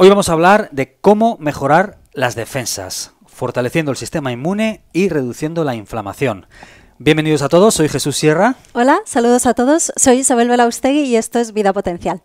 Hoy vamos a hablar de cómo mejorar las defensas, fortaleciendo el sistema inmune y reduciendo la inflamación. Bienvenidos a todos, soy Jesús Sierra. Hola, saludos a todos, soy Isabel Belaustegui y esto es Vida Potencial.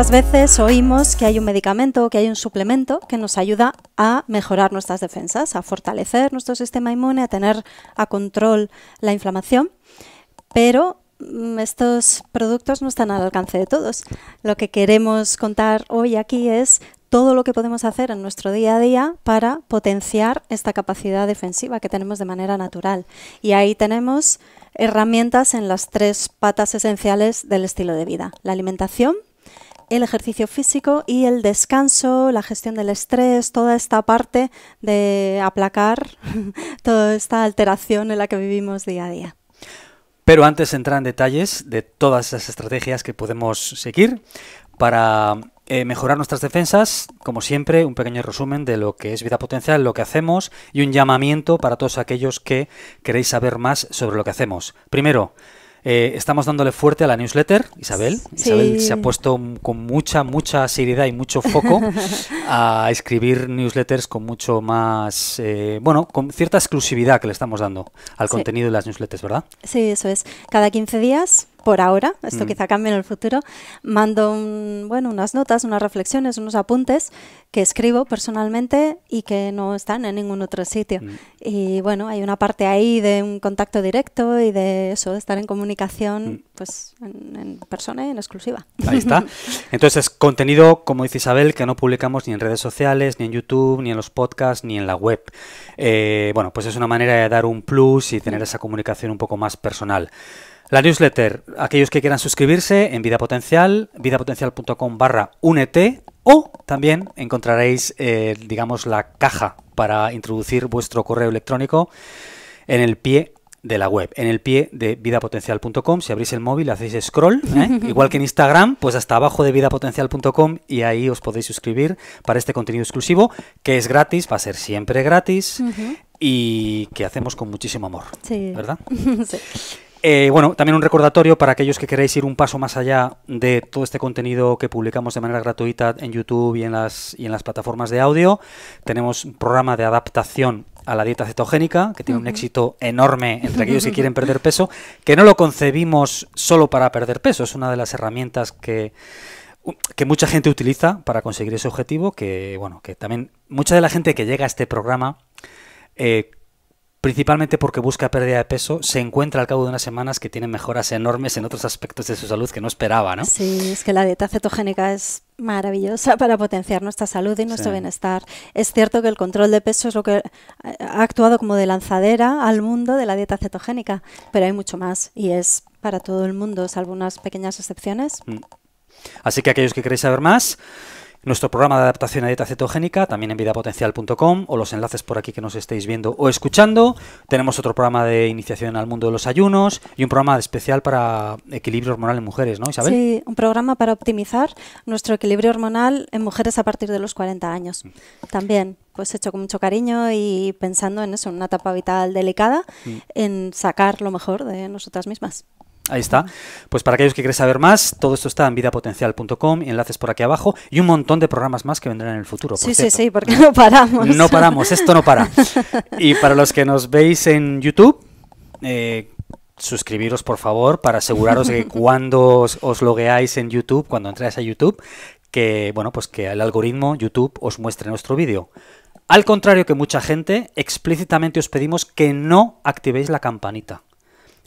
Muchas veces oímos que hay un medicamento o que hay un suplemento que nos ayuda a mejorar nuestras defensas, a fortalecer nuestro sistema inmune, a tener a control la inflamación, pero mm, estos productos no están al alcance de todos. Lo que queremos contar hoy aquí es todo lo que podemos hacer en nuestro día a día para potenciar esta capacidad defensiva que tenemos de manera natural. Y ahí tenemos herramientas en las tres patas esenciales del estilo de vida, la alimentación, el ejercicio físico y el descanso, la gestión del estrés, toda esta parte de aplacar toda esta alteración en la que vivimos día a día. Pero antes entrar en detalles de todas las estrategias que podemos seguir para eh, mejorar nuestras defensas, como siempre, un pequeño resumen de lo que es vida potencial, lo que hacemos y un llamamiento para todos aquellos que queréis saber más sobre lo que hacemos. Primero, eh, estamos dándole fuerte a la newsletter, Isabel. Isabel se ha puesto con mucha, mucha seriedad y mucho foco a escribir newsletters con mucho más, eh, bueno, con cierta exclusividad que le estamos dando al contenido de las newsletters, ¿verdad? Sí, eso es. Cada 15 días por ahora, esto mm. quizá cambie en el futuro, mando bueno, unas notas, unas reflexiones, unos apuntes que escribo personalmente y que no están en ningún otro sitio. Mm. Y bueno, hay una parte ahí de un contacto directo y de eso, de estar en comunicación mm. pues en, persona y en exclusiva. Ahí está. Entonces, contenido, como dice Isabel, que no publicamos ni en redes sociales, ni en YouTube, ni en los podcasts, ni en la web. Eh, bueno, pues es una manera de dar un plus y tener esa comunicación un poco más personal. La newsletter, aquellos que quieran suscribirse en Vida Potencial, vidapotencial.com barra únete o también encontraréis, eh, digamos, la caja para introducir vuestro correo electrónico en el pie de la web, en el pie de vidapotencial.com. Si abrís el móvil, hacéis scroll, ¿eh? igual que en Instagram, pues hasta abajo de vidapotencial.com y ahí os podéis suscribir para este contenido exclusivo, que es gratis, va a ser siempre gratis y que hacemos con muchísimo amor. Sí. ¿Verdad? sí. Eh, bueno, también un recordatorio para aquellos que queréis ir un paso más allá de todo este contenido que publicamos de manera gratuita en YouTube y en las, y en las plataformas de audio. Tenemos un programa de adaptación a la dieta cetogénica, que tiene un éxito enorme entre aquellos que quieren perder peso, que no lo concebimos solo para perder peso, es una de las herramientas que, que mucha gente utiliza para conseguir ese objetivo, que bueno, que también mucha de la gente que llega a este programa eh, principalmente porque busca pérdida de peso, se encuentra al cabo de unas semanas que tiene mejoras enormes en otros aspectos de su salud que no esperaba, ¿no? Sí, es que la dieta cetogénica es maravillosa para potenciar nuestra salud y nuestro bienestar. Es cierto que el control de peso es lo que ha actuado como de lanzadera al mundo de la dieta cetogénica, pero hay mucho más y es para todo el mundo, salvo unas pequeñas excepciones. Mm. Así que aquellos que queréis saber más, nuestro programa de adaptación a dieta cetogénica, también en vidapotencial.com o los enlaces por aquí que nos estéis viendo o escuchando. Tenemos otro programa de iniciación al mundo de los ayunos y un programa especial para equilibrio hormonal en mujeres, ¿no, Isabel? Sí, un programa para optimizar nuestro equilibrio hormonal en mujeres a partir de los 40 años. Mm. También pues hecho con mucho cariño y pensando en eso, en una etapa vital delicada, mm. en sacar lo mejor de nosotras mismas. Ahí está. Pues para aquellos que quieran saber más, todo esto está en vidapotencial.com, enlaces por aquí abajo y un montón de programas más que vendrán en el futuro. sí, sí, sí, porque no paramos. No paramos, esto no para. Y para los que nos veis en YouTube, eh, suscribiros por favor para aseguraros que cuando os, logueáis en YouTube, cuando entráis a YouTube, que bueno, pues que el algoritmo YouTube os muestre nuestro vídeo. Al contrario que mucha gente, explícitamente os pedimos que no activéis la campanita.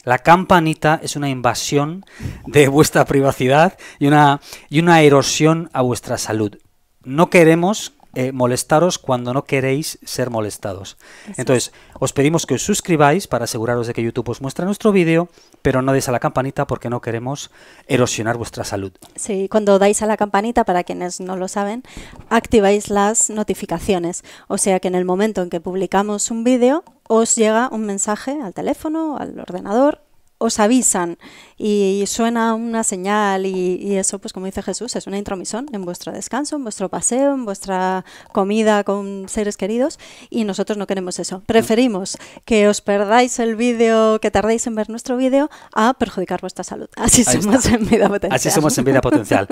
La campanita es una invasión de vuestra privacidad y una, y una erosión a vuestra salud. No queremos eh, molestaros cuando no queréis ser molestados. Entonces, os pedimos que os suscribáis para aseguraros de que YouTube os muestra nuestro vídeo, pero no deis a la campanita porque no queremos erosionar vuestra salud. Sí, cuando dais a la campanita, para quienes no lo saben, activáis las notificaciones. O sea que en el momento en que publicamos un vídeo, os llega un mensaje al teléfono, al ordenador, os avisan y suena una señal y, eso, pues como dice Jesús, es una intromisión en vuestro descanso, en vuestro paseo, en vuestra comida con seres queridos y nosotros no queremos eso. Preferimos que os perdáis el vídeo, que tardéis en ver nuestro vídeo, a perjudicar vuestra salud. Así somos en vida potencial. Así somos en vida potencial.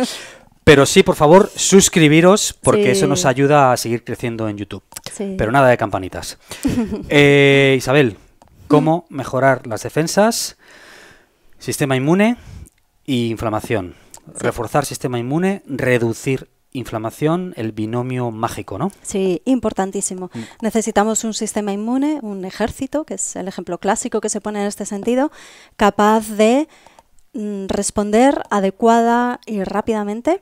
Pero sí, por favor, suscribiros porque eso nos ayuda a seguir creciendo en YouTube. Pero nada de campanitas. Eh, Isabel, ¿cómo mejorar las defensas, sistema inmune e inflamación? Reforzar sistema inmune, reducir inflamación, el binomio mágico, ¿no? Sí, importantísimo. Mm. Necesitamos un sistema inmune, un ejército, que es el ejemplo clásico que se pone en este sentido, capaz de Mm, responder adecuada y rápidamente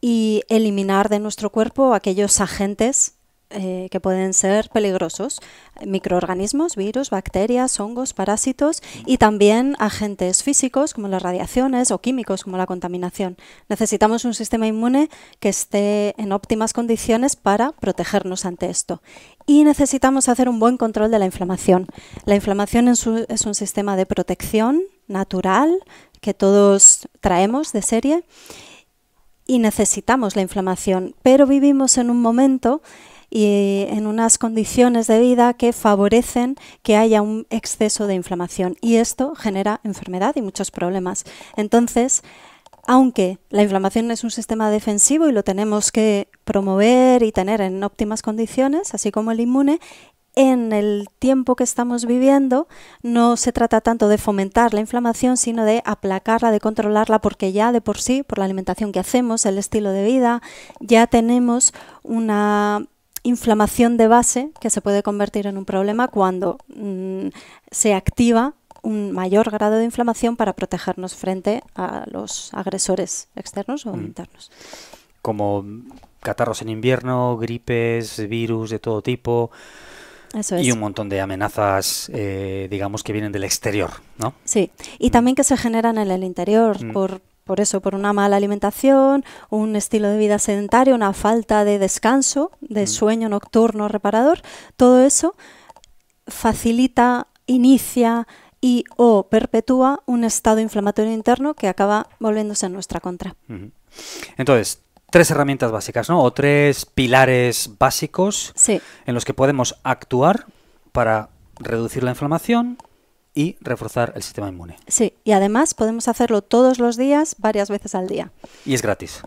y eliminar de nuestro cuerpo aquellos agentes eh, que pueden ser peligrosos, microorganismos, virus, bacterias, hongos, parásitos y también agentes físicos como las radiaciones o químicos como la contaminación. Necesitamos un sistema inmune que esté en óptimas condiciones para protegernos ante esto. Y necesitamos hacer un buen control de la inflamación. La inflamación es un sistema de protección natural que todos traemos de serie y necesitamos la inflamación, pero vivimos en un momento y eh, en unas condiciones de vida que favorecen que haya un exceso de inflamación y esto genera enfermedad y muchos problemas. Entonces, aunque la inflamación es un sistema defensivo y lo tenemos que promover y tener en óptimas condiciones, así como el inmune, en el tiempo que estamos viviendo no se trata tanto de fomentar la inflamación, sino de aplacarla, de controlarla, porque ya de por sí, por la alimentación que hacemos, el estilo de vida, ya tenemos una inflamación de base que se puede convertir en un problema cuando mm, se activa un mayor grado de inflamación para protegernos frente a los agresores externos o mm. internos. Como catarros en invierno, gripes, virus de todo tipo. Y un montón de amenazas, eh, digamos, que vienen del exterior, ¿no? Sí, y mm. también que se generan en el interior por por eso, por una mala alimentación, un estilo de vida sedentario, una falta de descanso, de mm. sueño nocturno reparador, todo eso facilita, inicia y o perpetúa un estado inflamatorio interno que acaba volviéndose en nuestra contra. Entonces, tres herramientas básicas, ¿no? O tres pilares básicos en los que podemos actuar para reducir la inflamación, y reforzar el sistema inmune. Sí, y además podemos hacerlo todos los días, varias veces al día. Y es gratis.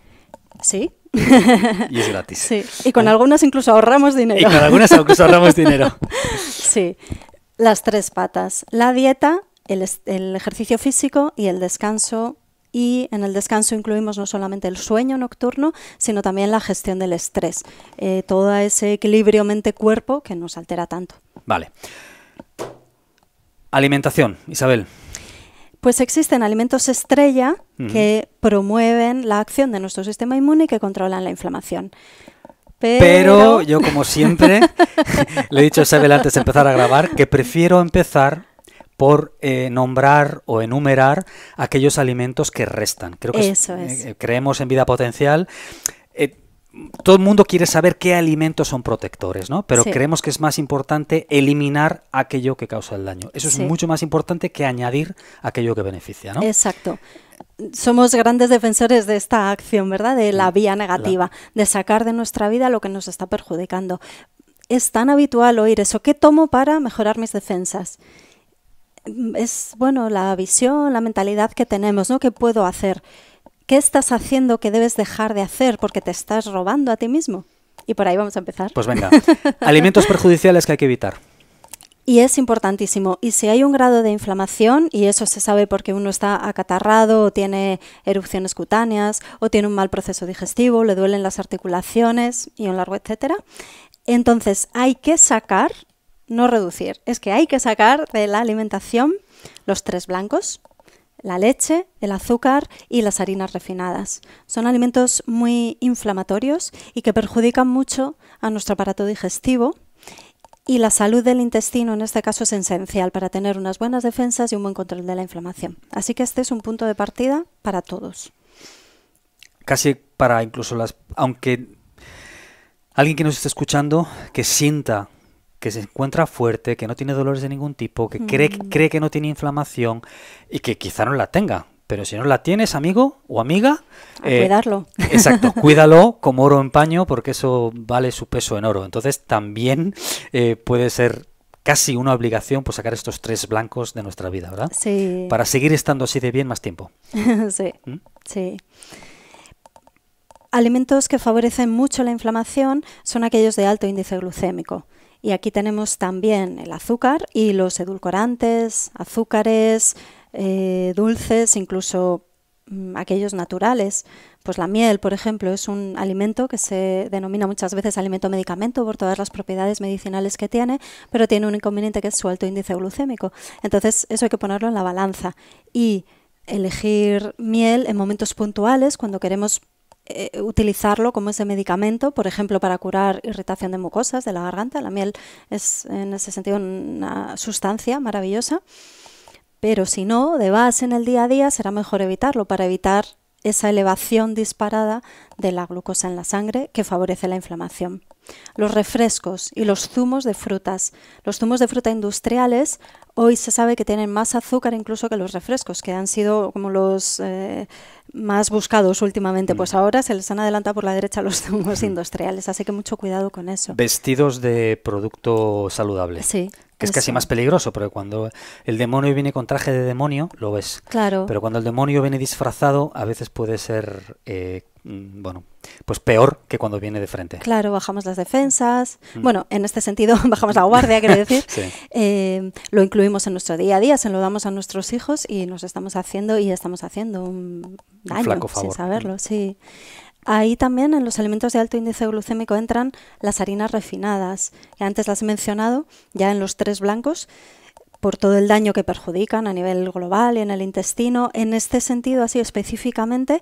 Sí. y es gratis. Sí, y con algunas incluso ahorramos dinero. Y con algunas incluso ahorramos dinero. sí, las tres patas. La dieta, el, ejercicio físico y el descanso y en el descanso incluimos no solamente el sueño nocturno, sino también la gestión del estrés, eh, todo ese equilibrio mente-cuerpo que nos altera tanto. Vale. Alimentación, Isabel. Pues existen alimentos estrella que promueven la acción de nuestro sistema inmune y que controlan la inflamación. Pero... yo, como siempre, le he dicho a Isabel antes de empezar a grabar que prefiero empezar por eh, nombrar o enumerar aquellos alimentos que restan. Creo que eh, creemos en vida potencial todo el mundo quiere saber qué alimentos son protectores, ¿no? Pero creemos que es más importante eliminar aquello que causa el daño. Eso es mucho más importante que añadir aquello que beneficia, ¿no? Exacto. Somos grandes defensores de esta acción, ¿verdad? De la vía negativa, de sacar de nuestra vida lo que nos está perjudicando. Es tan habitual oír eso. ¿Qué tomo para mejorar mis defensas? Es, bueno, la visión, la mentalidad que tenemos, ¿no? ¿Qué puedo hacer? ¿Qué estás haciendo que debes dejar de hacer porque te estás robando a ti mismo? Y por ahí vamos a empezar. Pues venga, alimentos perjudiciales que hay que evitar. Y es importantísimo. Y si hay un grado de inflamación, y eso se sabe porque uno está acatarrado, o tiene erupciones cutáneas, o tiene un mal proceso digestivo, le duelen las articulaciones y un largo etcétera, entonces hay que sacar, no reducir, es que hay que sacar de la alimentación los tres blancos, la leche, el azúcar y las harinas refinadas. Son alimentos muy inflamatorios y que perjudican mucho a nuestro aparato digestivo y la salud del intestino en este caso es esencial para tener unas buenas defensas y un buen control de la inflamación. Así que este es un punto de partida para todos. Casi para incluso las... aunque alguien que nos esté escuchando que sienta que se encuentra fuerte, que no tiene dolores de ningún tipo, que cree, mm. cree que no tiene inflamación y que quizá no la tenga. Pero si no la tienes, amigo o amiga... Eh, cuidarlo. Exacto, cuídalo como oro en paño porque eso vale su peso en oro. Entonces también eh, puede ser casi una obligación por pues, sacar estos tres blancos de nuestra vida, ¿verdad? Sí. Para seguir estando así de bien más tiempo. sí, ¿Mm? sí. Alimentos que favorecen mucho la inflamación son aquellos de alto índice glucémico. Y aquí tenemos también el azúcar y los edulcorantes, azúcares, eh, dulces, incluso mm, aquellos naturales. Pues la miel, por ejemplo, es un alimento que se denomina muchas veces alimento medicamento por todas las propiedades medicinales que tiene, pero tiene un inconveniente que es su alto índice glucémico. Entonces, eso hay que ponerlo en la balanza y elegir miel en momentos puntuales, cuando queremos eh, utilizarlo como ese medicamento, por ejemplo, para curar irritación de mucosas de la garganta. La miel es en ese sentido una sustancia maravillosa, pero si no, de base en el día a día será mejor evitarlo para evitar esa elevación disparada de la glucosa en la sangre que favorece la inflamación los refrescos y los zumos de frutas. Los zumos de fruta industriales hoy se sabe que tienen más azúcar incluso que los refrescos, que han sido como los eh, más buscados últimamente. Pues mm. ahora se les han adelantado por la derecha los zumos industriales, así que mucho cuidado con eso. Vestidos de producto saludable. Sí. Que es casi más peligroso, porque cuando el demonio viene con traje de demonio, lo ves. Claro. Pero cuando el demonio viene disfrazado, a veces puede ser eh, Mm, bueno, pues peor que cuando viene de frente. Claro, bajamos las defensas. Mm. Bueno, en este sentido, bajamos la guardia, quiero decir. Eh, lo incluimos en nuestro día a día, se lo damos a nuestros hijos y nos estamos haciendo y estamos haciendo un daño sin saberlo, mm. Ahí también en los alimentos de alto índice glucémico entran las harinas refinadas. Ya antes las he mencionado, ya en los tres blancos por todo el daño que perjudican a nivel global y en el intestino. En este sentido, así específicamente,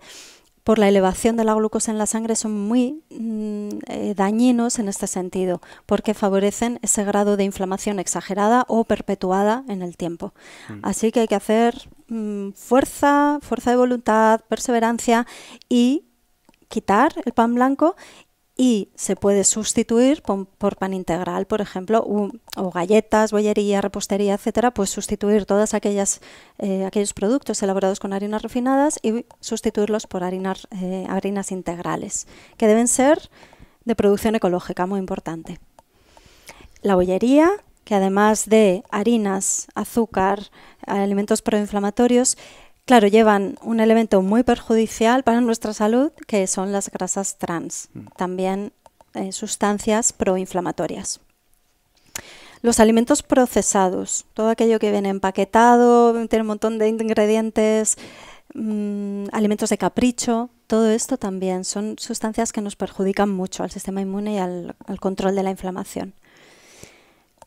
por la elevación de la glucosa en la sangre son muy mm, eh, dañinos en este sentido, porque favorecen ese grado de inflamación exagerada o perpetuada en el tiempo. Mm. Así que hay que hacer mm, fuerza, fuerza de voluntad, perseverancia y quitar el pan blanco y se puede sustituir por, pan integral, por ejemplo, o galletas, bollería, repostería, etcétera, pues sustituir todos eh, aquellos productos elaborados con harinas refinadas y sustituirlos por harinas, eh, harinas integrales, que deben ser de producción ecológica, muy importante. La bollería, que además de harinas, azúcar, alimentos proinflamatorios, Claro, llevan un elemento muy perjudicial para nuestra salud, que son las grasas trans, mm. también eh, sustancias proinflamatorias. Los alimentos procesados, todo aquello que viene empaquetado, tiene un montón de ingredientes, mm, alimentos de capricho, todo esto también son sustancias que nos perjudican mucho al sistema inmune y al, control de la inflamación.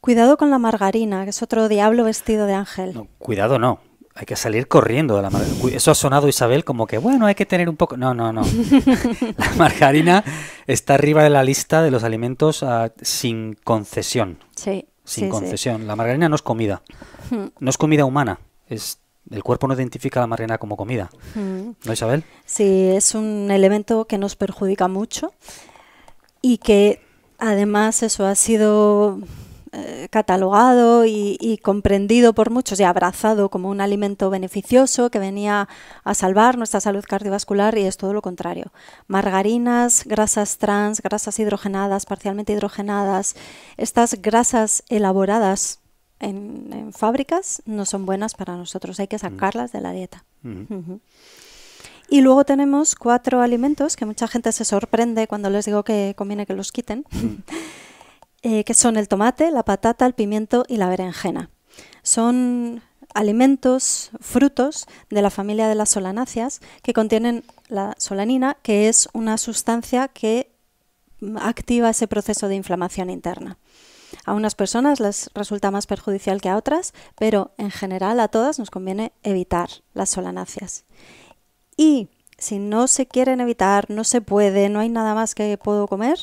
Cuidado con la margarina, que es otro diablo vestido de ángel. cuidado no, hay que salir corriendo de la margarina. Eso ha sonado Isabel como que, bueno, hay que tener un poco... No, no, no. la margarina está arriba de la lista de los alimentos ah, sin concesión. Sí. Sin concesión. La margarina no es comida. Hmm. No es comida humana. Es el cuerpo no identifica la margarina como comida. Hmm. ¿No, Isabel? Sí, es un elemento que nos perjudica mucho y que además eso ha sido eh, catalogado y, comprendido por muchos y abrazado como un alimento beneficioso que venía a salvar nuestra salud cardiovascular y es todo lo contrario. Margarinas, grasas trans, grasas hidrogenadas, parcialmente hidrogenadas, estas grasas elaboradas en, fábricas no son buenas para nosotros, hay que mm. sacarlas de la dieta. Mm. Y luego tenemos cuatro alimentos que mucha gente se sorprende cuando les digo que conviene que los quiten. Mm. Eh, que son el tomate, la patata, el pimiento y la berenjena. Son alimentos, frutos de la familia de las solanáceas que contienen la solanina, que es una sustancia que activa ese proceso de inflamación interna. A unas personas les resulta más perjudicial que a otras, pero en general a todas nos conviene evitar las solanáceas. Y si no se quieren evitar, no se puede, no hay nada más que puedo comer,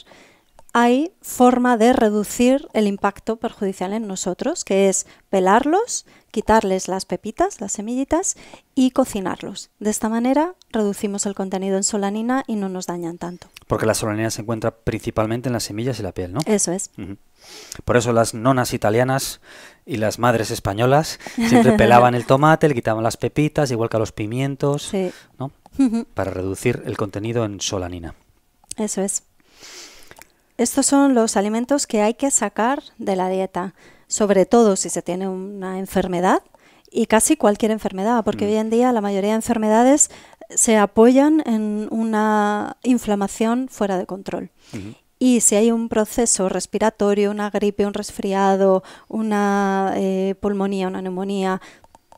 hay forma de reducir el impacto perjudicial en nosotros, que es pelarlos, quitarles las pepitas, las semillitas y cocinarlos. De esta manera reducimos el contenido en solanina y no nos dañan tanto. Porque la solanina se encuentra principalmente en las semillas y la piel, ¿no? Eso es. Por eso las nonas italianas y las madres españolas siempre pelaban el tomate, le quitaban las pepitas, igual que a los pimientos, ¿no? Para reducir el contenido en solanina. Eso es. Estos son los alimentos que hay que sacar de la dieta, sobre todo si se tiene una enfermedad y casi cualquier enfermedad, porque mm. hoy en día la mayoría de enfermedades se apoyan en una inflamación fuera de control. Y si hay un proceso respiratorio, una gripe, un resfriado, una eh, pulmonía, una neumonía,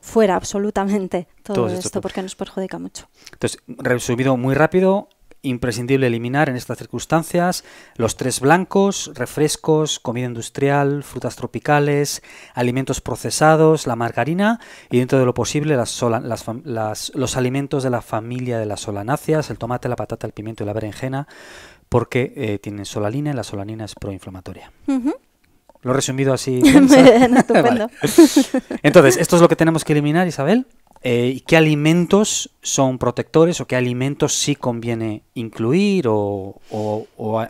fuera absolutamente todo, esto, esto, porque nos perjudica mucho. Entonces, resumido muy rápido, imprescindible eliminar en estas circunstancias los tres blancos, refrescos, comida industrial, frutas tropicales, alimentos procesados, la margarina y dentro de lo posible las los alimentos de la familia de las solanáceas, el tomate, la patata, el pimiento y la berenjena, porque eh, tienen solalina y la solanina es proinflamatoria. Lo resumido así. Entonces, esto es lo que tenemos que eliminar, Isabel. Eh, ¿Qué alimentos son protectores o qué alimentos sí conviene incluir o,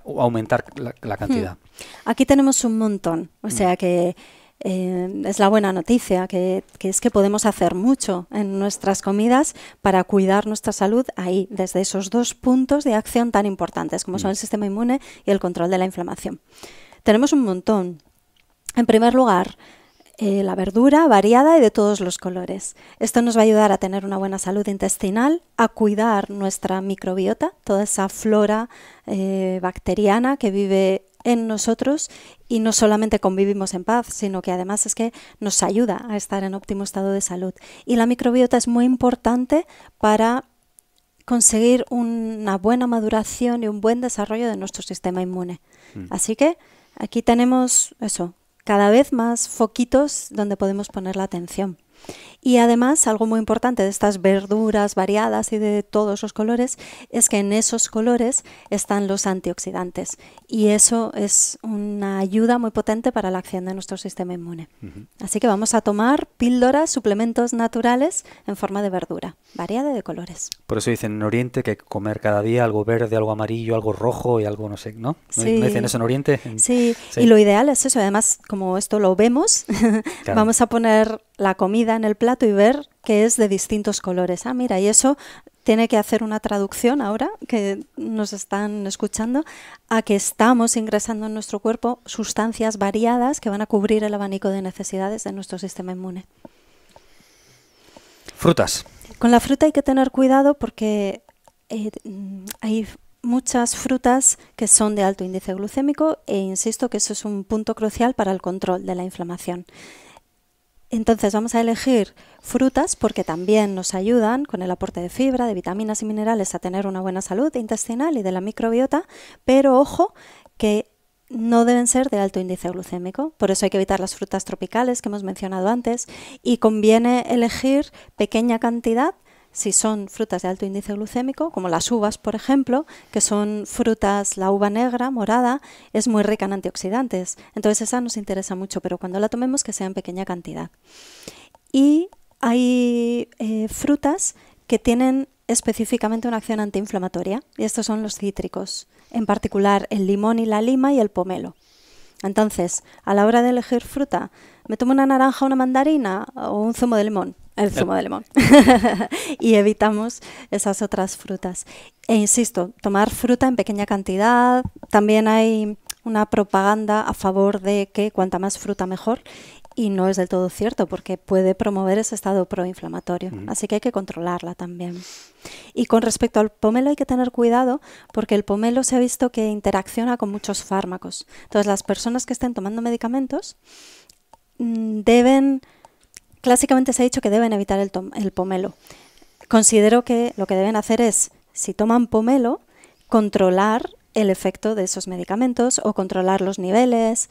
aumentar la, cantidad? Hmm. Aquí tenemos un montón, o hmm. sea que eh, es la buena noticia, que, es que podemos hacer mucho en nuestras comidas para cuidar nuestra salud ahí, desde esos dos puntos de acción tan importantes como son el hmm. sistema inmune y el control de la inflamación. Tenemos un montón. En primer lugar, eh, la verdura variada y de todos los colores. Esto nos va a ayudar a tener una buena salud intestinal, a cuidar nuestra microbiota, toda esa flora eh, bacteriana que vive en nosotros y no solamente convivimos en paz, sino que además es que nos ayuda a estar en óptimo estado de salud. Y la microbiota es muy importante para conseguir una buena maduración y un buen desarrollo de nuestro sistema inmune. Mm. Así que aquí tenemos eso, cada vez más foquitos donde podemos poner la atención. Y además, algo muy importante de estas verduras variadas y de todos los colores es que en esos colores están los antioxidantes. Y eso es una ayuda muy potente para la acción de nuestro sistema inmune. Así que vamos a tomar píldoras, suplementos naturales en forma de verdura, variada de colores. Por eso dicen en Oriente que comer cada día algo verde, algo amarillo, algo rojo y algo no sé, ¿no? ¿No, dicen eso en Oriente? Sí. y lo ideal es eso. Además, como esto lo vemos, vamos a poner la comida en el plato y ver que es de distintos colores. Ah, mira, y eso tiene que hacer una traducción ahora que nos están escuchando a que estamos ingresando en nuestro cuerpo sustancias variadas que van a cubrir el abanico de necesidades de nuestro sistema inmune. Frutas. Con la fruta hay que tener cuidado porque eh, hay muchas frutas que son de alto índice glucémico e insisto que eso es un punto crucial para el control de la inflamación. Entonces vamos a elegir frutas porque también nos ayudan con el aporte de fibra, de vitaminas y minerales a tener una buena salud intestinal y de la microbiota, pero ojo que no deben ser de alto índice glucémico, por eso hay que evitar las frutas tropicales que hemos mencionado antes y conviene elegir pequeña cantidad si son frutas de alto índice glucémico, como las uvas, por ejemplo, que son frutas, la uva negra, morada, es muy rica en antioxidantes. Entonces esa nos interesa mucho, pero cuando la tomemos que sea en pequeña cantidad. Y hay eh, frutas que tienen específicamente una acción antiinflamatoria, y estos son los cítricos, en particular el limón y la lima y el pomelo. Entonces, a la hora de elegir fruta, me tomo una naranja, una mandarina o un zumo de limón. El zumo de limón. y evitamos esas otras frutas. E insisto, tomar fruta en pequeña cantidad. También hay una propaganda a favor de que cuanta más fruta mejor y no es del todo cierto porque puede promover ese estado proinflamatorio. Así que hay que controlarla también. Y con respecto al pomelo hay que tener cuidado porque el pomelo se ha visto que interacciona con muchos fármacos. Entonces las personas que estén tomando medicamentos mm, deben, clásicamente se ha dicho que deben evitar el, el pomelo. Considero que lo que deben hacer es, si toman pomelo, controlar el efecto de esos medicamentos o controlar los niveles,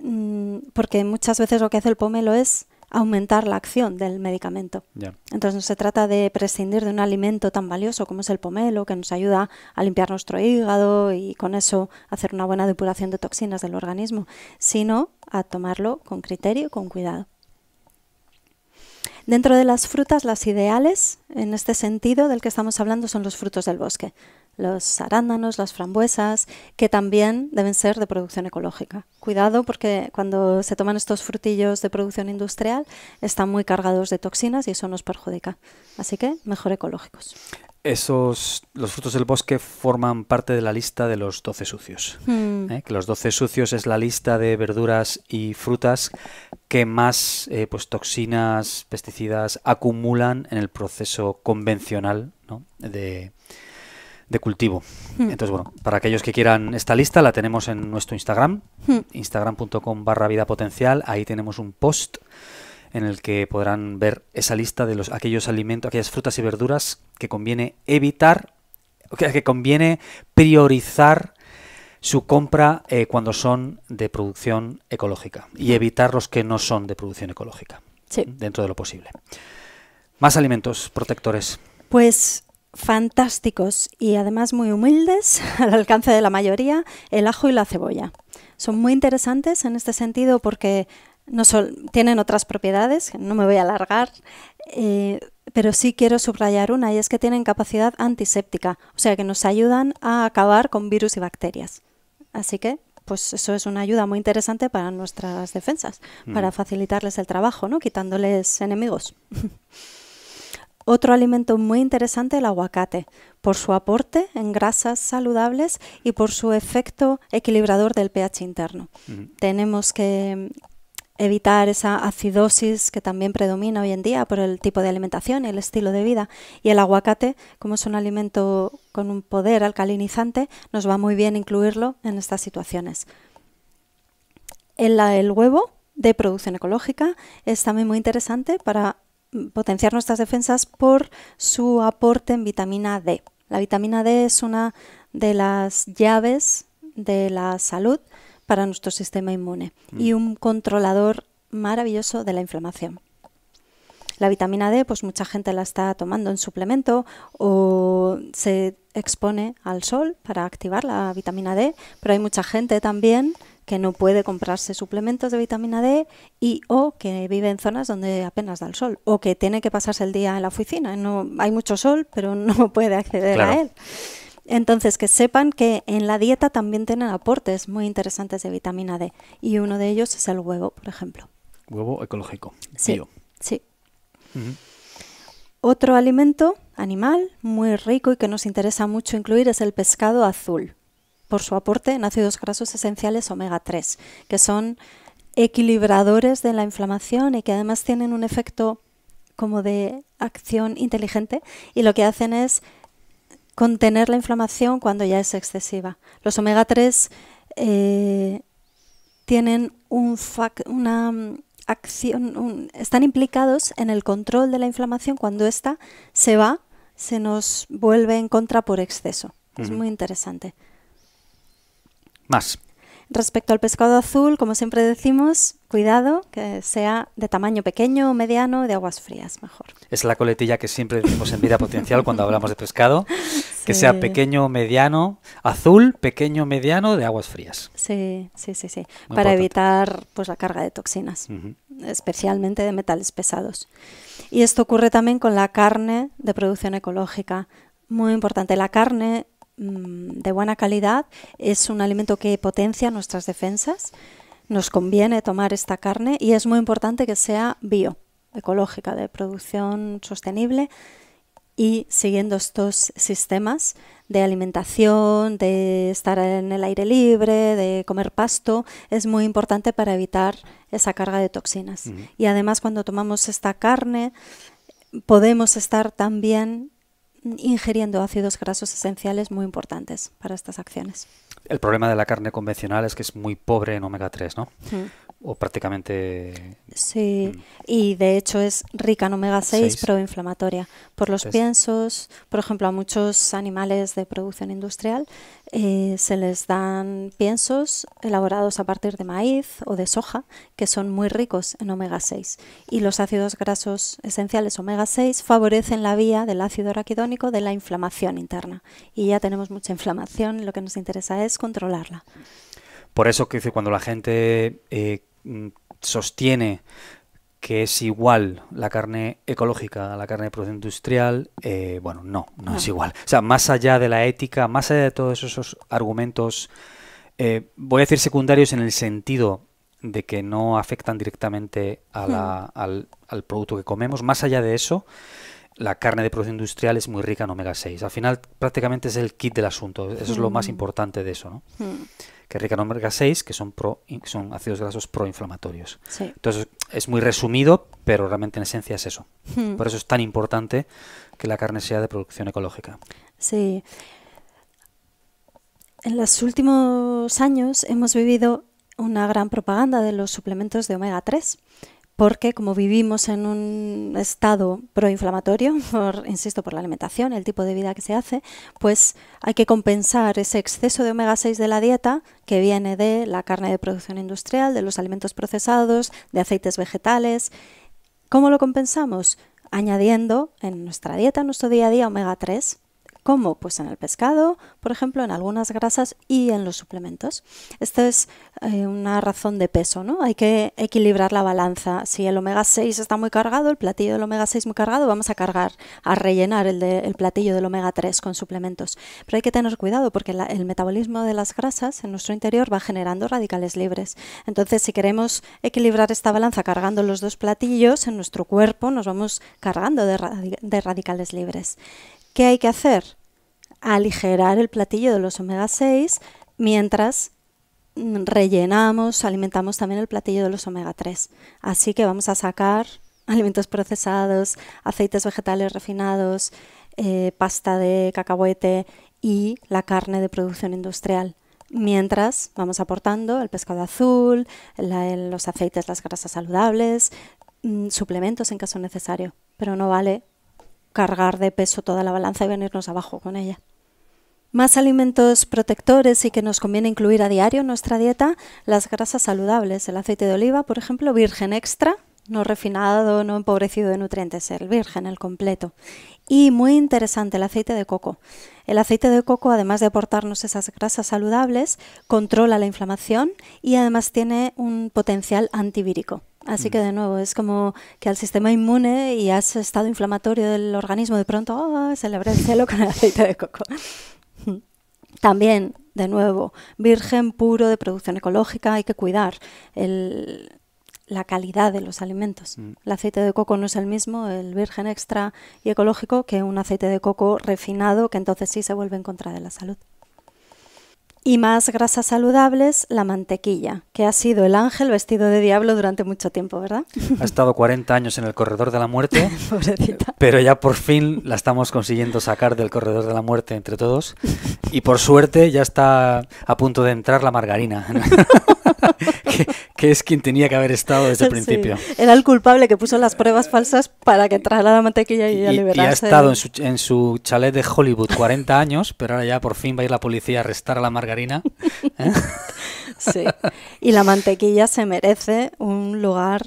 Mm, porque muchas veces lo que hace el pomelo es aumentar la acción del medicamento. Entonces no se trata de prescindir de un alimento tan valioso como es el pomelo, que nos ayuda a limpiar nuestro hígado y con eso hacer una buena depuración de toxinas del organismo, sino a tomarlo con criterio y con cuidado. Dentro de las frutas, las ideales en este sentido del que estamos hablando son los frutos del bosque los arándanos, las frambuesas, que también deben ser de producción ecológica. Cuidado porque cuando se toman estos frutillos de producción industrial están muy cargados de toxinas y eso nos perjudica. Así que mejor ecológicos. Esos, los frutos del bosque forman parte de la lista de los 12 sucios. Hmm. ¿eh? Que los 12 sucios es la lista de verduras y frutas que más eh, pues, toxinas, pesticidas acumulan en el proceso convencional de, de cultivo. Hmm. Entonces, bueno, para aquellos que quieran esta lista, la tenemos en nuestro Instagram, hmm. instagram.com barra vida potencial. Ahí tenemos un post en el que podrán ver esa lista de los, aquellos alimentos, aquellas frutas y verduras que conviene evitar, que, que conviene priorizar su compra eh, cuando son de producción ecológica y hmm. evitar los que no son de producción ecológica sí. dentro de lo posible. Más alimentos protectores. Pues fantásticos y además muy humildes al alcance de la mayoría, el ajo y la cebolla. Son muy interesantes en este sentido porque no son, tienen otras propiedades, no me voy a alargar, eh, pero sí quiero subrayar una y es que tienen capacidad antiséptica, o sea que nos ayudan a acabar con virus y bacterias. Así que pues eso es una ayuda muy interesante para nuestras defensas, para mm. facilitarles el trabajo, ¿no? quitándoles enemigos. Otro alimento muy interesante el aguacate, por su aporte en grasas saludables y por su efecto equilibrador del pH interno. Tenemos que evitar esa acidosis que también predomina hoy en día por el tipo de alimentación y el estilo de vida. Y el aguacate, como es un alimento con un poder alcalinizante, nos va muy bien incluirlo en estas situaciones. el huevo de producción ecológica es también muy interesante para potenciar nuestras defensas por su aporte en vitamina D. La vitamina D es una de las llaves de la salud para nuestro sistema inmune y mm. un controlador maravilloso de la inflamación. La vitamina D, pues mucha gente la está tomando en suplemento o se expone al sol para activar la vitamina D, pero hay mucha gente también que no puede comprarse suplementos de vitamina D y o que vive en zonas donde apenas da el sol o que tiene que pasarse el día en la oficina. No, hay mucho sol, pero no puede acceder a él. Entonces, que sepan que en la dieta también tienen aportes muy interesantes de vitamina D y uno de ellos es el huevo, por ejemplo. Huevo ecológico. Sí. Sí. Otro alimento animal muy rico y que nos interesa mucho incluir es el pescado azul por su aporte en ácidos grasos esenciales omega 3, que son equilibradores de la inflamación y que además tienen un efecto como de acción inteligente y lo que hacen es contener la inflamación cuando ya es excesiva. Los omega 3 eh, tienen un una mm, acción, están implicados en el control de la inflamación cuando ésta se va, se nos vuelve en contra por exceso. Es muy interesante. Más. Respecto al pescado azul, como siempre decimos, cuidado que sea de tamaño pequeño, o mediano, de aguas frías, mejor. Es la coletilla que siempre decimos en vida potencial cuando hablamos de pescado, que sea pequeño, mediano, azul, pequeño, mediano, de aguas frías. Sí, sí, sí, sí, para evitar pues la carga de toxinas, especialmente de metales pesados. Y esto ocurre también con la carne de producción ecológica. Muy importante, la carne Mm, de buena calidad es un alimento que potencia nuestras defensas. Nos conviene tomar esta carne y es muy importante que sea bio, ecológica, de producción sostenible y siguiendo estos sistemas de alimentación, de estar en el aire libre, de comer pasto, es muy importante para evitar esa carga de toxinas. Y además cuando tomamos esta carne podemos estar también ingiriendo ácidos grasos esenciales muy importantes para estas acciones. El problema de la carne convencional es que es muy pobre en omega 3, ¿no? Mm o prácticamente... Sí, mm. y de hecho es rica en omega 6, pero proinflamatoria. Por los piensos, por ejemplo, a muchos animales de producción industrial eh, se les dan piensos elaborados a partir de maíz o de soja que son muy ricos en omega 6. Y los ácidos grasos esenciales omega 6 favorecen la vía del ácido araquidónico de la inflamación interna. Y ya tenemos mucha inflamación, lo que nos interesa es controlarla. Por eso que dice cuando la gente... Eh, Mm, sostiene que es igual la carne ecológica a la carne de producción industrial, eh, bueno, no, no, es igual. O sea, más allá de la ética, más allá de todos esos argumentos, eh, voy a decir secundarios en el sentido de que no afectan directamente hmm. al, al, producto que comemos, más allá de eso, la carne de producción industrial es muy rica en omega 6. Al final prácticamente es el kit del asunto, eso es lo más hmm. importante de eso, ¿no? Hmm que rica en omega 6, que son, pro, son ácidos grasos proinflamatorios. Entonces es muy resumido, pero realmente en esencia es eso. Hmm. Por eso es tan importante que la carne sea de producción ecológica. Sí. En los últimos años hemos vivido una gran propaganda de los suplementos de omega 3 porque como vivimos en un estado proinflamatorio, por, insisto, por la alimentación, el tipo de vida que se hace, pues hay que compensar ese exceso de omega 6 de la dieta que viene de la carne de producción industrial, de los alimentos procesados, de aceites vegetales. ¿Cómo lo compensamos? Añadiendo en nuestra dieta, en nuestro día a día, omega 3, ¿Cómo? Pues en el pescado, por ejemplo, en algunas grasas y en los suplementos. Esta es eh, una razón de peso, ¿no? Hay que equilibrar la balanza. Si el omega 6 está muy cargado, el platillo del omega 6 muy cargado, vamos a cargar, a rellenar el, platillo del omega 3 con suplementos. Pero hay que tener cuidado porque el metabolismo de las grasas en nuestro interior va generando radicales libres. Entonces, si queremos equilibrar esta balanza cargando los dos platillos en nuestro cuerpo, nos vamos cargando de radicales libres. ¿Qué hay que hacer? Aligerar el platillo de los omega 6 mientras rellenamos, alimentamos también el platillo de los omega 3. Así que vamos a sacar alimentos procesados, aceites vegetales refinados, eh, pasta de cacahuete y la carne de producción industrial. Mientras vamos aportando el pescado azul, los aceites, las grasas saludables, mm, suplementos en caso necesario. Pero no vale cargar de peso toda la balanza y venirnos abajo con ella. Más alimentos protectores y que nos conviene incluir a diario en nuestra dieta, las grasas saludables, el aceite de oliva, por ejemplo, virgen extra, no refinado, no empobrecido de nutrientes, el virgen, el completo. Y muy interesante el aceite de coco. El aceite de coco, además de aportarnos esas grasas saludables, controla la inflamación y además tiene un potencial antivírico. Así que mm. de nuevo, es como que al sistema inmune y a estado inflamatorio del organismo de pronto oh, se le abre el cielo con el aceite de coco. También, de nuevo, virgen puro de producción ecológica, hay que cuidar el, la calidad de los alimentos. Mm. El aceite de coco no es el mismo, el virgen extra y ecológico, que un aceite de coco refinado, que entonces sí se vuelve en contra de la salud. Y más grasas saludables, la mantequilla, que ha sido el ángel vestido de diablo durante mucho tiempo, ¿verdad? Ha estado 40 años en el corredor de la muerte, Pobrecita. pero ya por fin la estamos consiguiendo sacar del corredor de la muerte entre todos. Y por suerte ya está a punto de entrar la margarina, que, es quien tenía que haber estado desde el principio. Era el culpable que puso las pruebas falsas para que entrara la mantequilla y, ya liberase. Y ha estado en su, en su chalet de Hollywood 40 años, pero ahora ya por fin va a ir la policía a arrestar a la margarina harina Sí. Y la mantequilla se merece un lugar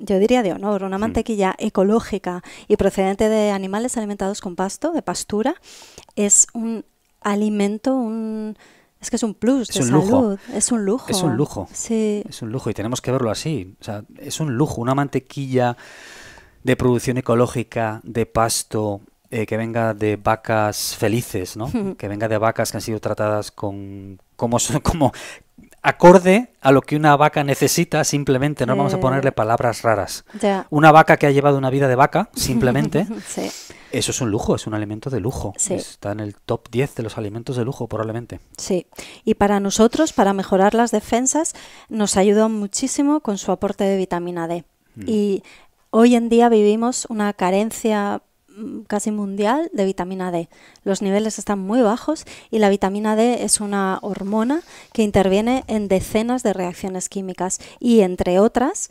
yo diría de honor, una mm. mantequilla ecológica y procedente de animales alimentados con pasto, de pastura, es un alimento, un es que es un plus es un lujo. es un lujo. Es un lujo. Sí. Es un lujo y tenemos que verlo así, o sea, es un lujo una mantequilla de producción ecológica, de pasto, eh, que venga de vacas felices, ¿no? que venga de vacas que han sido tratadas con como, como acorde a lo que una vaca necesita, simplemente, no vamos a eh. ponerle palabras raras. Una vaca que ha llevado una vida de vaca, simplemente, eso es un lujo, es un alimento de lujo. Está en el top 10 de los alimentos de lujo, probablemente. Sí, y para nosotros, para mejorar las defensas, nos ayuda muchísimo con su aporte de vitamina D. Mm. Y hoy en día vivimos una carencia Mm, casi mundial de vitamina D. Los niveles están muy bajos y la vitamina D es una hormona que interviene en decenas de reacciones químicas y entre otras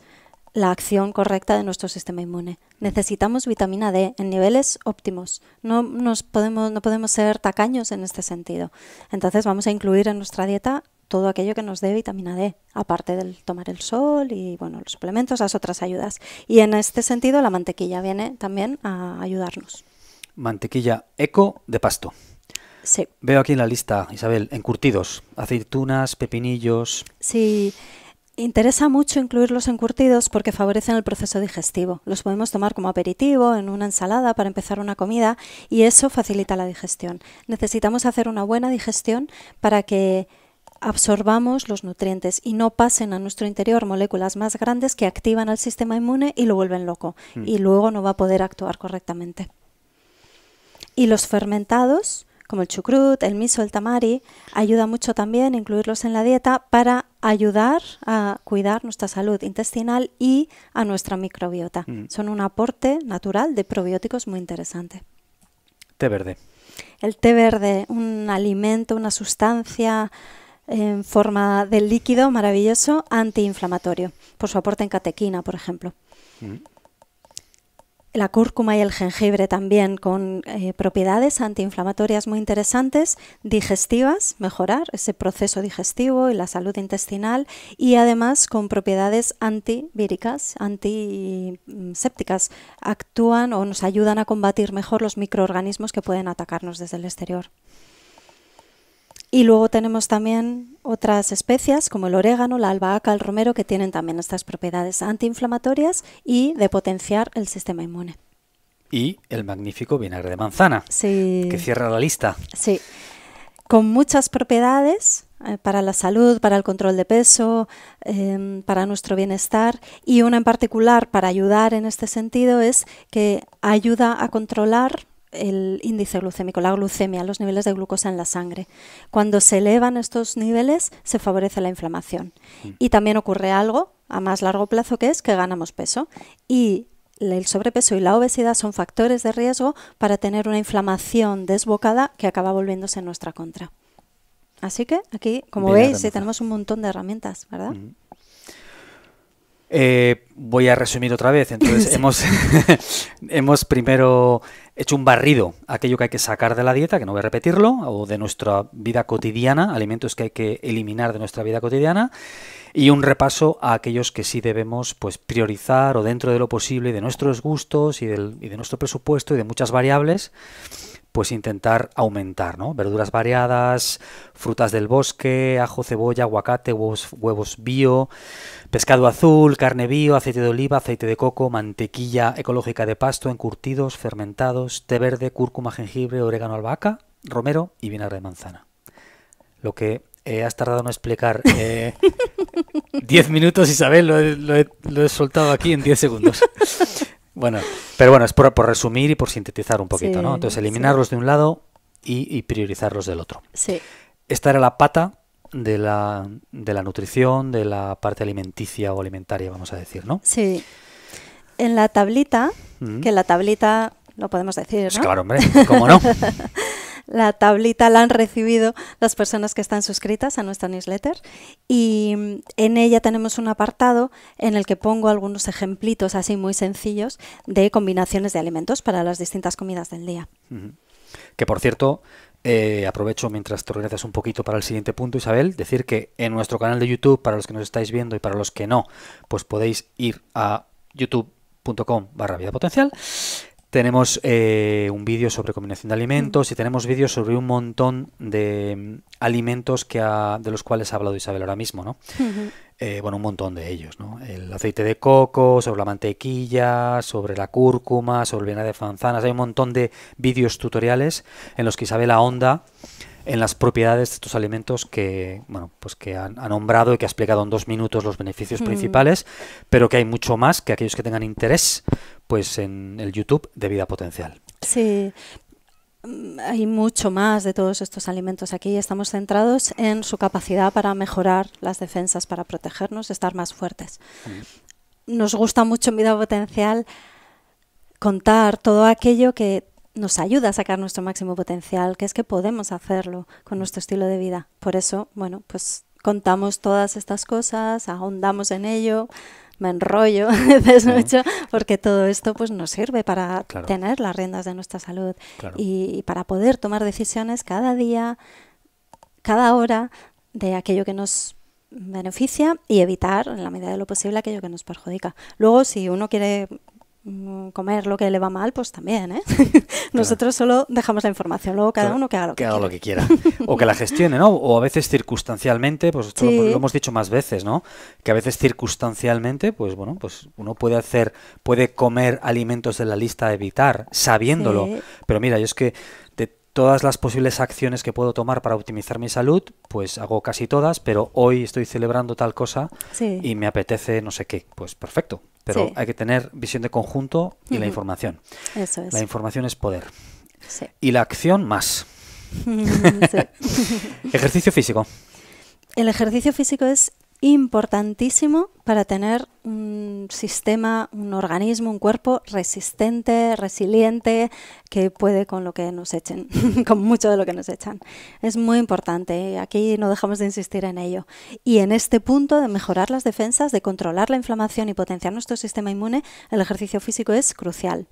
la acción correcta de nuestro sistema inmune. Necesitamos vitamina D en niveles óptimos. No, nos podemos, no podemos ser tacaños en este sentido. Entonces vamos a incluir en nuestra dieta todo aquello que nos dé vitamina D, aparte del tomar el sol y bueno, los suplementos, las otras ayudas. Y en este sentido la mantequilla viene también a ayudarnos. Mantequilla eco de pasto. Sí. Veo aquí en la lista, Isabel, encurtidos, aceitunas, pepinillos. Sí, Interesa mucho incluir los encurtidos porque favorecen el proceso digestivo. Los podemos tomar como aperitivo, en una ensalada, para empezar una comida y eso facilita la digestión. Necesitamos hacer una buena digestión para que absorbamos los nutrientes y no pasen a nuestro interior moléculas más grandes que activan al sistema inmune y lo vuelven loco mm. y luego no va a poder actuar correctamente. Y los fermentados, como el chucrut, el miso, el tamari, ayuda mucho también incluirlos en la dieta para ayudar a cuidar nuestra salud intestinal y a nuestra microbiota. Mm. Son un aporte natural de probióticos muy interesante. Té verde. El té verde, un alimento, una sustancia en forma de líquido maravilloso antiinflamatorio, por su aporte en catequina, por ejemplo. Mm. La cúrcuma y el jengibre también con eh, propiedades antiinflamatorias muy interesantes, digestivas, mejorar ese proceso digestivo y la salud intestinal y además con propiedades antivíricas, antisépticas. Actúan o nos ayudan a combatir mejor los microorganismos que pueden atacarnos desde el exterior. Y luego tenemos también otras especias como el orégano, la albahaca, el romero, que tienen también estas propiedades antiinflamatorias y de potenciar el sistema inmune. Y el magnífico vinagre de manzana, sí. que cierra la lista. Sí, con muchas propiedades eh, para la salud, para el control de peso, em, para nuestro bienestar y una en particular para ayudar en este sentido es que ayuda a controlar el índice glucémico, la glucemia, los niveles de glucosa en la sangre. Cuando se elevan estos niveles, se favorece la inflamación. Mm. Y también ocurre algo a más largo plazo que es que ganamos peso. Y el sobrepeso y la obesidad son factores de riesgo para tener una inflamación desbocada que acaba volviéndose en nuestra contra. Así que aquí, como veis, tenemos un montón de herramientas, ¿verdad? Mm. Eh, voy a resumir otra vez. Entonces, hemos, hemos primero hecho un barrido, aquello que hay que sacar de la dieta, que no voy a repetirlo, o de nuestra vida cotidiana, alimentos que hay que eliminar de nuestra vida cotidiana, y un repaso a aquellos que sí debemos pues, priorizar o dentro de lo posible de nuestros gustos y, y de nuestro presupuesto y de muchas variables pues intentar aumentar, ¿no? Verduras variadas, frutas del bosque, ajo, cebolla, aguacate, huevos, bio, pescado azul, carne bio, aceite de oliva, aceite de coco, mantequilla ecológica de pasto, encurtidos, fermentados, té verde, cúrcuma, jengibre, orégano, albahaca, romero y vinagre de manzana. Lo que eh, has tardado en explicar 10 eh, minutos, Isabel, lo he, lo he soltado aquí en 10 segundos. Bueno, pero bueno, es por, resumir y por sintetizar un poquito, ¿no? Entonces, eliminarlos de un lado y, priorizarlos del otro. Sí. Esta era la pata de la, de la nutrición, de la parte alimenticia o alimentaria, vamos a decir, ¿no? Sí. En la tablita, mm. que en la tablita lo podemos decir, pues ¿no? claro, hombre, ¿cómo no? la tablita la han recibido las personas que están suscritas a nuestra newsletter y en ella tenemos un apartado en el que pongo algunos ejemplitos así muy sencillos de combinaciones de alimentos para las distintas comidas del día. Que por cierto, eh, aprovecho mientras te regresas un poquito para el siguiente punto, Isabel, decir que en nuestro canal de YouTube, para los que nos estáis viendo y para los que no, pues podéis ir a youtube.com barra vida potencial tenemos eh, un vídeo sobre combinación de alimentos y tenemos vídeos sobre un montón de mm, alimentos que de los cuales ha hablado Isabel ahora mismo, ¿no? Eh, bueno, un montón de ellos, ¿no? El aceite de coco, sobre la mantequilla, sobre la cúrcuma, sobre el de manzanas. Hay un montón de vídeos tutoriales en los que Isabel ahonda en las propiedades de estos alimentos que, bueno, pues que ha, nombrado y que ha explicado en dos minutos los beneficios principales, pero que hay mucho más que aquellos que tengan interés, pues en el YouTube de Vida Potencial. Sí, mm, hay mucho más de todos estos alimentos aquí. Estamos centrados en su capacidad para mejorar las defensas, para protegernos, estar más fuertes. Mm. Nos gusta mucho en Vida Potencial contar todo aquello que nos ayuda a sacar nuestro máximo potencial, que es que podemos hacerlo con mm. nuestro estilo de vida. Por eso, bueno, pues contamos todas estas cosas, ahondamos en ello, me enrollo mucho? porque todo esto pues nos sirve para tener las riendas de nuestra salud y, para poder tomar decisiones cada día, cada hora de aquello que nos beneficia y evitar en la medida de lo posible aquello que nos perjudica. Luego, si uno quiere Mm, comer lo que le va mal, pues también, ¿eh? Nosotros solo dejamos la información, luego cada uno que haga lo que, lo que quiera. O que la gestione, ¿no? O a veces circunstancialmente, pues esto lo, hemos dicho más veces, ¿no? Que a veces circunstancialmente, pues bueno, pues uno puede hacer, puede comer alimentos de la lista evitar, sabiéndolo. Pero mira, yo es que de todas las posibles acciones que puedo tomar para optimizar mi salud, pues hago casi todas, pero hoy estoy celebrando tal cosa y me apetece no sé qué. Pues perfecto, pero hay que tener visión de conjunto y la información. Eso es. La información es poder. Sí. Y la acción más. ejercicio físico. El ejercicio físico es importantísimo para tener un sistema, un organismo, un cuerpo resistente, resiliente, que puede con lo que nos echen, con mucho de lo que nos echan. Es muy importante, ¿eh? aquí no dejamos de insistir en ello. Y en este punto de mejorar las defensas, de controlar la inflamación y potenciar nuestro sistema inmune, el ejercicio físico es crucial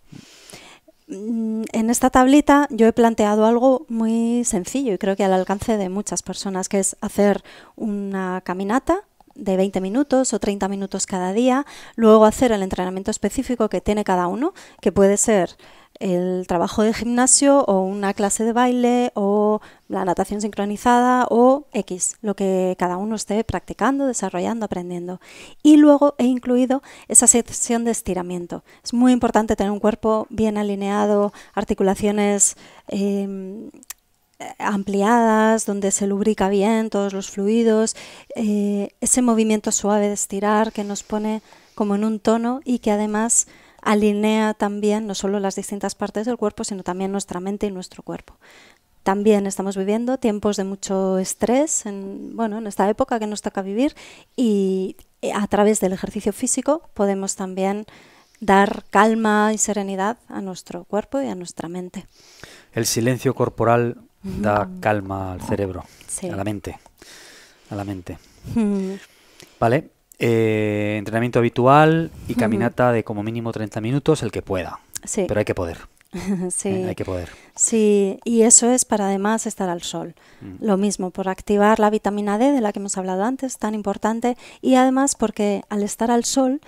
mm, en esta tablita yo he planteado algo muy sencillo y creo que al alcance de muchas personas, que es hacer una caminata de 20 minutos o 30 minutos cada día, luego hacer el entrenamiento específico que tiene cada uno, que puede ser el trabajo de gimnasio o una clase de baile o la natación sincronizada o X, lo que cada uno esté practicando, desarrollando, aprendiendo. Y luego he incluido esa sección de estiramiento. Es muy importante tener un cuerpo bien alineado, articulaciones em, ampliadas, donde se lubrica bien todos los fluidos, eh, ese movimiento suave de estirar que nos pone como en un tono y que además alinea también no solo las distintas partes del cuerpo, sino también nuestra mente y nuestro cuerpo. También estamos viviendo tiempos de mucho estrés en, bueno, en esta época que nos toca vivir y eh, a través del ejercicio físico podemos también dar calma y serenidad a nuestro cuerpo y a nuestra mente. El silencio corporal da calma al cerebro, a la mente, a la mente. Mm. Vale, eh, entrenamiento habitual y caminata de como mínimo 30 minutos, el que pueda. Pero hay que poder. sí. Eh, hay que poder. Sí, y eso es para además estar al sol. Mm. Lo mismo, por activar la vitamina D de la que hemos hablado antes, tan importante, y además porque al estar al sol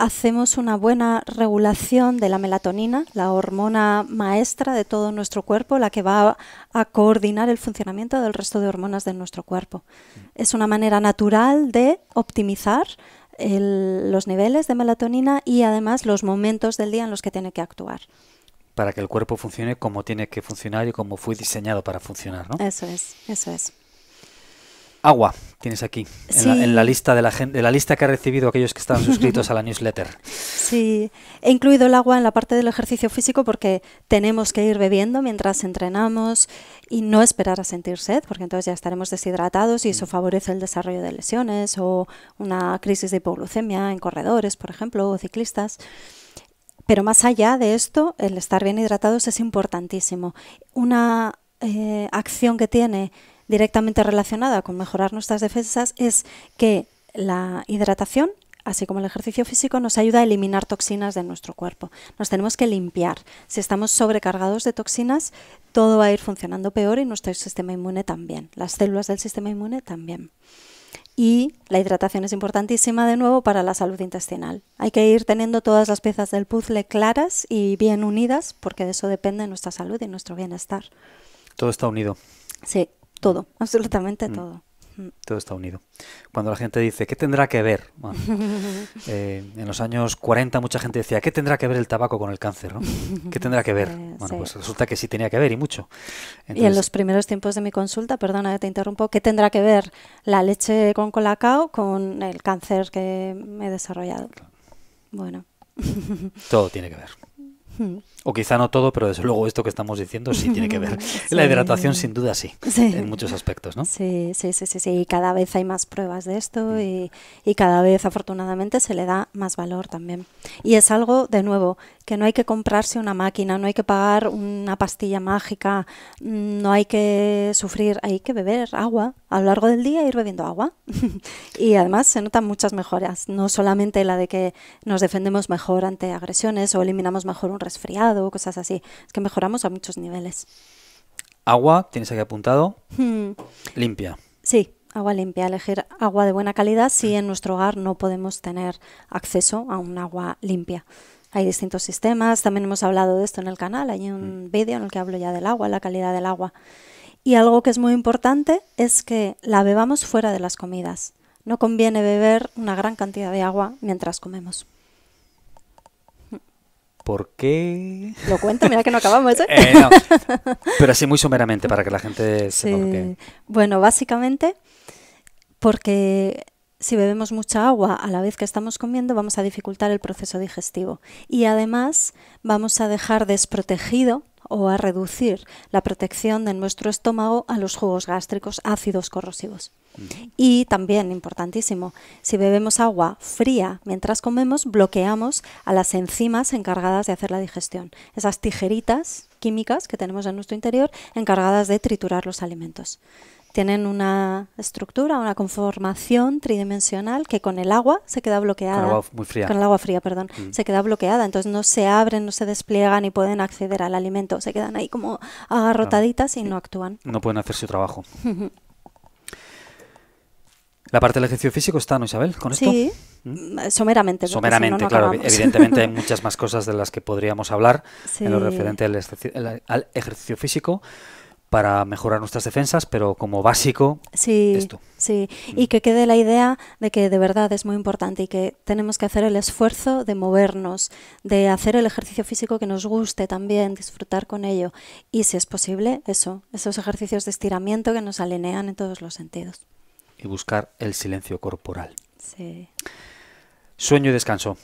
hacemos una buena regulación de la melatonina, la hormona maestra de todo nuestro cuerpo, la que va a, coordinar el funcionamiento del resto de hormonas de nuestro cuerpo. Es una manera natural de optimizar los niveles de melatonina y además los momentos del día en los que tiene que actuar. Para que el cuerpo funcione como tiene que funcionar y como fue diseñado para funcionar, ¿no? Eso es, eso es. Agua tienes aquí, en, la, lista de la, gente, de la lista que ha recibido aquellos que estaban suscritos a la newsletter. Sí, he incluido el agua en la parte del ejercicio físico porque tenemos que ir bebiendo mientras entrenamos y no esperar a sentir sed, porque entonces ya estaremos deshidratados y eso mm. favorece el desarrollo de lesiones o una crisis de hipoglucemia en corredores, por ejemplo, o ciclistas. Pero más allá de esto, el estar bien hidratados es importantísimo. Una eh, acción que tiene directamente relacionada con mejorar nuestras defensas es que la hidratación así como el ejercicio físico, nos ayuda a eliminar toxinas de nuestro cuerpo. Nos tenemos que limpiar. Si estamos sobrecargados de toxinas, todo va a ir funcionando peor y nuestro sistema inmune también. Las células del sistema inmune también. Y la hidratación es importantísima de nuevo para la salud intestinal. Hay que ir teniendo todas las piezas del puzzle claras y bien unidas porque de eso depende nuestra salud y nuestro bienestar. Todo está unido. Sí. Todo, absolutamente mm. todo. Mm. Todo está unido. Cuando la gente dice, ¿qué tendrá que ver? Eh, en los años 40 mucha gente decía, ¿qué tendrá que ver el tabaco con el cáncer? ¿Qué tendrá que ver? Eh, bueno, pues resulta que sí tenía que ver y mucho. y en los primeros tiempos de mi consulta, perdona que te interrumpo, ¿qué tendrá que ver la leche con colacao con el cáncer que me he desarrollado? Bueno. Todo tiene que ver. Mm. O quizá no todo, pero desde luego esto que estamos diciendo sí tiene que ver. La hidratación sin duda sí, en muchos aspectos, ¿no? Sí, sí, sí, sí, Y cada vez hay más pruebas de esto mm. y, y, cada vez afortunadamente se le da más valor también. Y es algo, de nuevo, que no hay que comprarse una máquina, no hay que pagar una pastilla mágica, no hay que sufrir, hay que beber agua a lo largo del día, ir bebiendo agua. y además se notan muchas mejoras, no solamente la de que nos defendemos mejor ante agresiones o eliminamos mejor un resfriado, cosas así, es que mejoramos a muchos niveles. Agua, tienes aquí apuntado, hmm. limpia. Sí, agua limpia, elegir agua de buena calidad si en nuestro hogar no podemos tener acceso a un agua limpia. Hay distintos sistemas, también hemos hablado de esto en el canal, hay un mm. vídeo en el que hablo ya del agua, la calidad del agua. Y algo que es muy importante es que la bebamos fuera de las comidas. No conviene beber una gran cantidad de agua mientras comemos. ¿Por qué? Lo cuento, mira que no acabamos, ¿eh? Eh, Pero así muy someramente para que la gente sepa Bueno, básicamente porque si bebemos mucha agua a la vez que estamos comiendo, vamos a dificultar el proceso digestivo. Y además vamos a dejar desprotegido o a reducir la protección de nuestro estómago a los jugos gástricos ácidos corrosivos. Y también, importantísimo, si bebemos agua fría mientras comemos, bloqueamos a las enzimas encargadas de hacer la digestión, esas tijeritas químicas que tenemos en nuestro interior encargadas de triturar los alimentos tienen una estructura, una conformación tridimensional que con el agua se queda bloqueada. Con el agua fría. perdón. Mm. Se queda bloqueada. Entonces no se abren, no se despliegan y pueden acceder al alimento. Se quedan ahí como agarrotaditas y ah, no actúan. No pueden hacer su trabajo. La parte del ejercicio físico está, ¿no, Isabel? ¿Con esto? Sí, ¿Mm? Mm, someramente. Someramente, claro. Evidentemente hay muchas más cosas de las que podríamos hablar en lo referente al, ejercicio físico para mejorar nuestras defensas, pero como básico, sí, esto. Sí, mm. y que quede la idea de que de verdad es muy importante y que tenemos que hacer el esfuerzo de movernos, de hacer el ejercicio físico que nos guste también, disfrutar con ello. Y si es posible, eso, esos ejercicios de estiramiento que nos alinean en todos los sentidos. Y buscar el silencio corporal. Sí. Sueño y descanso.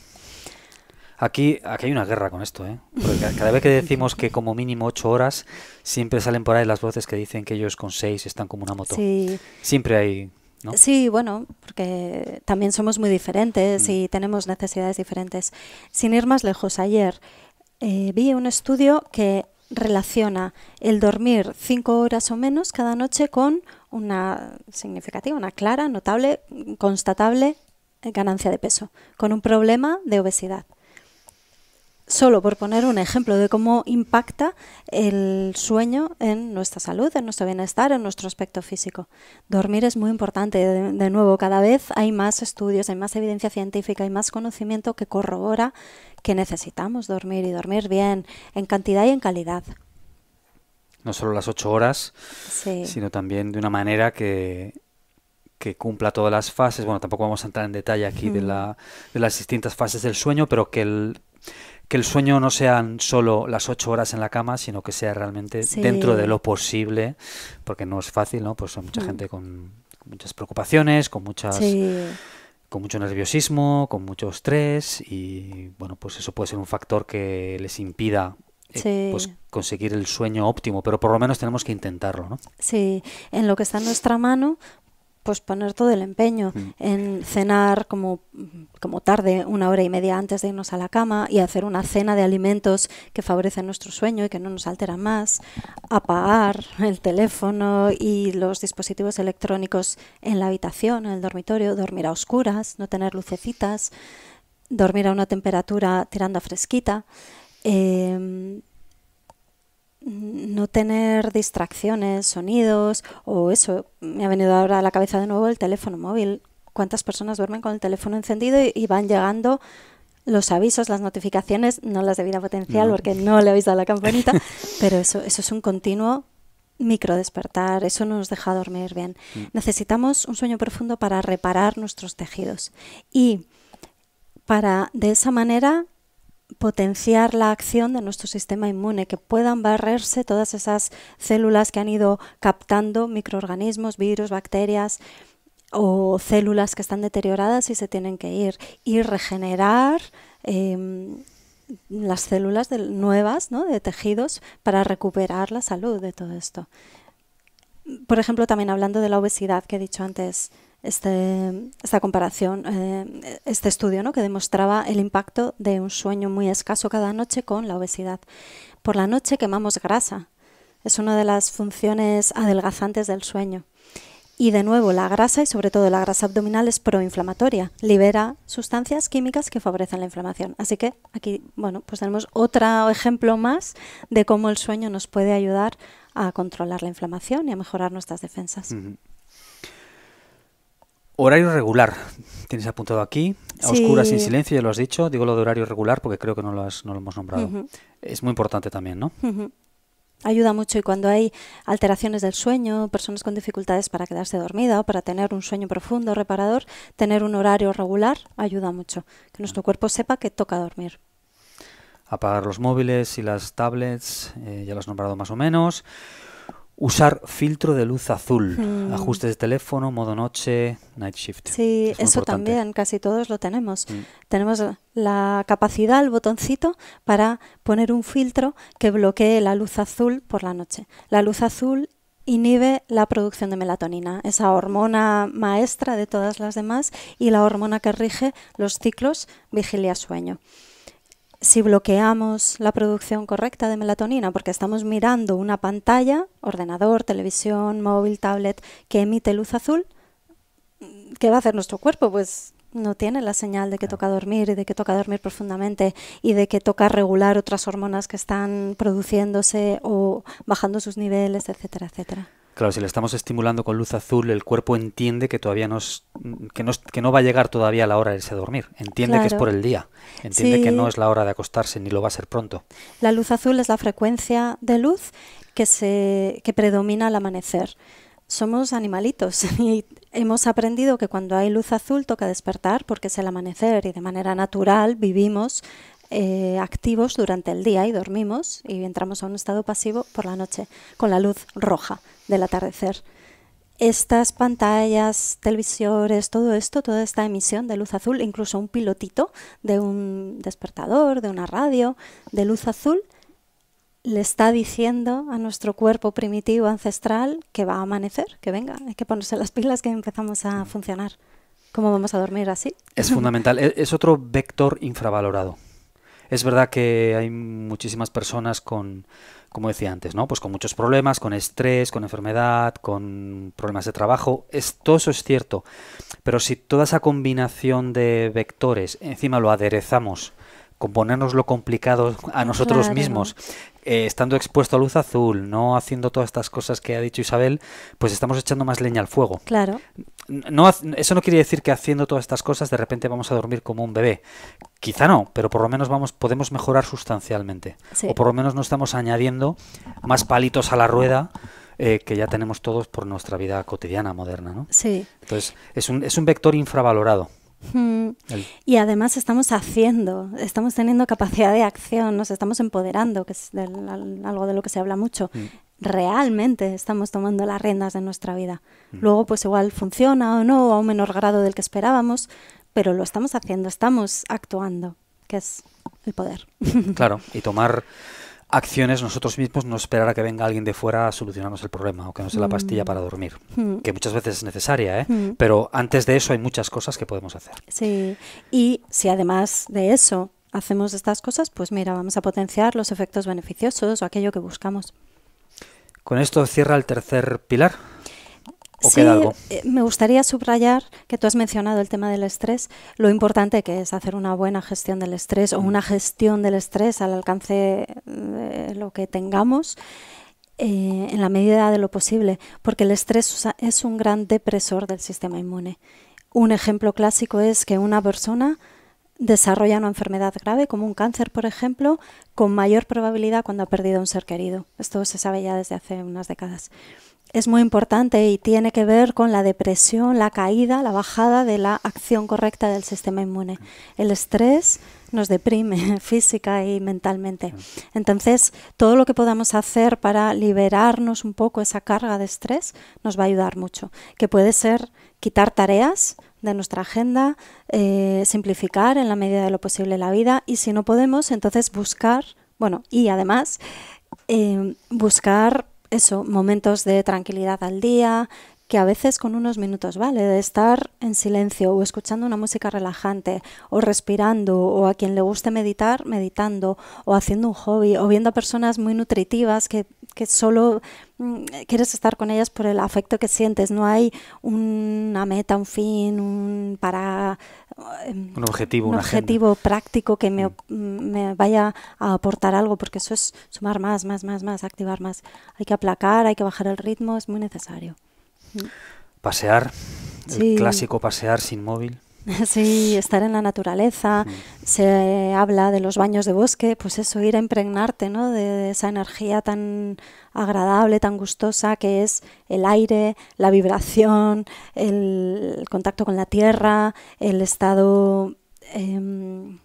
Aquí, aquí hay una guerra con esto, ¿eh? Porque cada vez que decimos que como mínimo ocho horas, siempre salen por ahí las voces que dicen que ellos con seis están como una moto. Sí. Siempre hay Sí, bueno, porque también somos muy diferentes mm. y tenemos necesidades diferentes. Sin ir más lejos, ayer eh, vi un estudio que relaciona el dormir cinco horas o menos cada noche con una significativa, una clara, notable, constatable eh, ganancia de peso, con un problema de obesidad solo por poner un ejemplo de cómo impacta el sueño en nuestra salud, en nuestro bienestar, en nuestro aspecto físico. Dormir es muy importante. De, nuevo, cada vez hay más estudios, hay más evidencia científica, hay más conocimiento que corrobora que necesitamos dormir y dormir bien, en cantidad y en calidad. No solo las ocho horas, sino también de una manera que cumpla todas las fases, bueno, tampoco vamos a entrar en detalle aquí de, de las distintas fases del sueño, pero que el, que el sueño no sean solo las ocho horas en la cama, sino que sea realmente dentro de lo posible, porque no es fácil, ¿no? Pues hay mucha mm. gente con muchas preocupaciones, con muchas... con mucho nerviosismo, con mucho estrés y bueno, pues eso puede ser un factor que les impida eh, pues conseguir el sueño óptimo, pero por lo menos tenemos que intentarlo, ¿no? Sí, en lo que está en nuestra mano, pues poner todo el empeño mm. en cenar como, como tarde, una hora y media antes de irnos a la cama y hacer una cena de alimentos que favorecen nuestro sueño y que no nos alteran más, apagar el teléfono y los dispositivos electrónicos en la habitación, en el dormitorio, dormir a oscuras, no tener lucecitas, dormir a una temperatura tirando a fresquita. Eh, no tener distracciones, sonidos o eso. Me ha venido ahora a la cabeza de nuevo el teléfono móvil. ¿Cuántas personas duermen con el teléfono encendido y, van llegando los avisos, las notificaciones, no las de vida potencial porque no le habéis a la campanita, pero eso, es un continuo micro despertar, eso no nos deja dormir bien. Mm. Necesitamos un sueño profundo para reparar nuestros tejidos y para de esa manera potenciar la acción de nuestro sistema inmune, que puedan barrerse todas esas células que han ido captando microorganismos, virus, bacterias o células que están deterioradas y se tienen que ir y regenerar em, las células nuevas de tejidos para recuperar la salud de todo esto. Por ejemplo, también hablando de la obesidad que he dicho antes, este, esta comparación, eh, este estudio ¿no? que demostraba el impacto de un sueño muy escaso cada noche con la obesidad. Por la noche quemamos grasa, es una de las funciones adelgazantes del sueño. Y de nuevo, la grasa y sobre todo la grasa abdominal es proinflamatoria, libera sustancias químicas que favorecen la inflamación. Así que aquí, bueno, pues tenemos otro ejemplo más de cómo el sueño nos puede ayudar a controlar la inflamación y a mejorar nuestras defensas. Horario regular, tienes apuntado aquí. A oscuras sin silencio, ya lo has dicho. Digo lo de horario regular porque creo que no lo, no lo hemos nombrado. Es muy importante también, ¿no? Ayuda mucho y cuando hay alteraciones del sueño, personas con dificultades para quedarse dormida o para tener un sueño profundo, reparador, tener un horario regular ayuda mucho. Que nuestro ah. cuerpo sepa que toca dormir. Apagar los móviles y las tablets, eh, ya lo has nombrado más o menos. Usar filtro de luz azul, hmm. ajustes de teléfono, modo noche, night shift. Sí, eso también, casi todos lo tenemos. Hmm. Tenemos la capacidad, el botoncito, para poner un filtro que bloquee la luz azul por la noche. La luz azul inhibe la producción de melatonina, esa hormona maestra de todas las demás y la hormona que rige los ciclos vigilia-sueño si bloqueamos la producción correcta de melatonina, porque estamos mirando una pantalla, ordenador, televisión, móvil, tablet, que emite luz azul, ¿qué va a hacer nuestro cuerpo? Pues no tiene la señal de que toca dormir y de que toca dormir profundamente y de que toca regular otras hormonas que están produciéndose o bajando sus niveles, etcétera, etcétera. Claro, si le estamos estimulando con luz azul, el cuerpo entiende que todavía no, que no, va a llegar todavía a la hora de irse a dormir. Entiende que es por el día. Entiende que no es la hora de acostarse ni lo va a ser pronto. La luz azul es la frecuencia de luz que, se, que predomina al amanecer somos animalitos y hemos aprendido que cuando hay luz azul toca despertar porque es el amanecer y de manera natural vivimos eh, activos durante el día y dormimos y entramos a un estado pasivo por la noche con la luz roja del atardecer. Estas pantallas, televisores, todo esto, toda esta emisión de luz azul, incluso un pilotito de un despertador, de una radio, de luz azul, le está diciendo a nuestro cuerpo primitivo ancestral que va a amanecer, que venga, hay que ponerse las pilas que empezamos a funcionar. ¿Cómo vamos a dormir así? Es fundamental, e-, es otro vector infravalorado. Es verdad que hay muchísimas personas con, como decía antes, ¿no? Pues con muchos problemas, con estrés, con enfermedad, con problemas de trabajo. Esto, todo eso es cierto. Pero si toda esa combinación de vectores encima lo aderezamos con ponernos lo complicado a nosotros mismos, eh, estando expuesto a luz azul, no haciendo todas estas cosas que ha dicho Isabel, pues estamos echando más leña al fuego. Claro. No, eso no quiere decir que haciendo todas estas cosas de repente vamos a dormir como un bebé. Quizá no, pero por lo menos vamos, podemos mejorar sustancialmente. O por lo menos no estamos añadiendo más palitos a la rueda. Eh, que ya tenemos todos por nuestra vida cotidiana moderna, ¿no? Sí. Entonces, es un, es un vector infravalorado. Mm. Y además estamos haciendo, estamos teniendo capacidad de acción, nos estamos empoderando, que es algo de lo que se habla mucho. Mm. Realmente estamos tomando las riendas de nuestra vida. Mm. Luego, pues igual funciona o no, a un menor grado del que esperábamos, pero lo estamos haciendo, estamos actuando, que es el poder. Claro, y tomar acciones nosotros mismos, no esperar a que venga alguien de fuera a solucionarnos el problema o que nos dé la pastilla mm. para dormir, mm. que muchas veces es necesaria, ¿eh? Mm. pero antes de eso hay muchas cosas que podemos hacer. Sí, y si además de eso hacemos estas cosas, pues mira, vamos a potenciar los efectos beneficiosos o aquello que buscamos. Con esto cierra el tercer pilar, sí, eh, me gustaría subrayar que tú has mencionado el tema del estrés, lo importante que es hacer una buena gestión del estrés o mm. una gestión del estrés al alcance de eh, lo que tengamos. Eh, en la medida de lo posible, porque el estrés es un gran depresor del sistema inmune. Un ejemplo clásico es que una persona desarrolla una enfermedad grave, como un cáncer, por ejemplo, con mayor probabilidad cuando ha perdido un ser querido. Esto se sabe ya desde hace unas décadas es muy importante y tiene que ver con la depresión, la caída, la bajada de la acción correcta del sistema inmune. El estrés nos deprime física y mentalmente. Entonces, todo lo que podamos hacer para liberarnos un poco esa carga de estrés nos va a ayudar mucho, que puede ser quitar tareas de nuestra agenda, eh, simplificar en la medida de lo posible la vida y si no podemos, entonces buscar, bueno, y además eh, buscar eso, momentos de tranquilidad al día, que a veces con unos minutos vale, de estar en silencio o escuchando una música relajante o respirando o a quien le guste meditar, meditando o haciendo un hobby o viendo a personas muy nutritivas que, que solo mm, quieres estar con ellas por el afecto que sientes, no hay una meta, un fin, un para un em, objetivo, un objetivo práctico que mm. Mm, me, vaya a aportar algo, porque eso es sumar más, más, más, más, activar más. Hay que aplacar, hay que bajar el ritmo, es muy necesario. Pasear, el clásico pasear sin móvil. Sí, estar en la naturaleza, mm. se habla de los baños de bosque, pues eso, ir a impregnarte ¿no? de, esa energía tan agradable, tan gustosa que es el aire, la vibración, el, contacto con la tierra, el estado... Eh,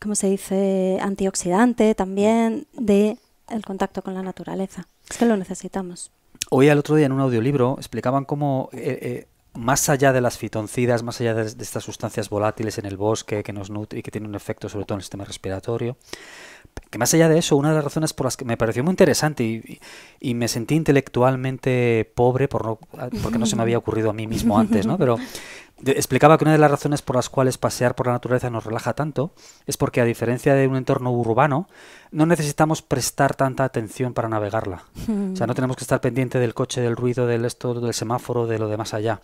¿cómo se dice? antioxidante también de el contacto con la naturaleza. Es que lo necesitamos. Hoy al otro día en un audiolibro explicaban cómo eh, eh, más allá de las fitoncidas, más allá de, estas sustancias volátiles en el bosque que nos nutre y que tienen un efecto sobre todo en el sistema respiratorio, que más allá de eso, una de las razones por las que me pareció muy interesante y, me sentí intelectualmente pobre por no, porque no se me había ocurrido a mí mismo antes, ¿no? Pero explicaba que una de las razones por las cuales pasear por la naturaleza nos relaja tanto es porque a diferencia de un entorno urbano no necesitamos prestar tanta atención para navegarla. O sea, no tenemos que estar pendiente del coche, del ruido, del esto, del semáforo, de lo demás allá.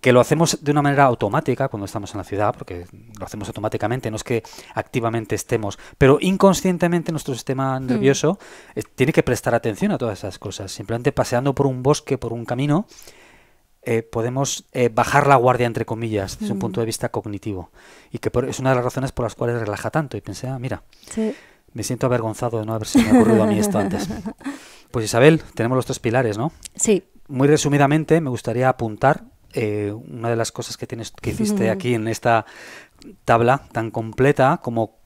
Que lo hacemos de una manera automática cuando estamos en la ciudad, porque lo hacemos automáticamente, no es que activamente estemos, pero inconscientemente nuestro sistema mm. nervioso eh, tiene que prestar atención a todas esas cosas. Simplemente paseando por un bosque, por un camino, eh, podemos eh, bajar la guardia, entre comillas, desde un mm. punto de vista cognitivo. Y que es una de las razones por las cuales relaja tanto. Y pensé, ah, mira, me siento avergonzado de no haberse me ocurrido a mí esto antes. Pues Isabel, tenemos los tres pilares, ¿no? Sí. Muy resumidamente, me gustaría apuntar eh, una de las cosas que, tienes, que hiciste aquí en esta tabla tan completa como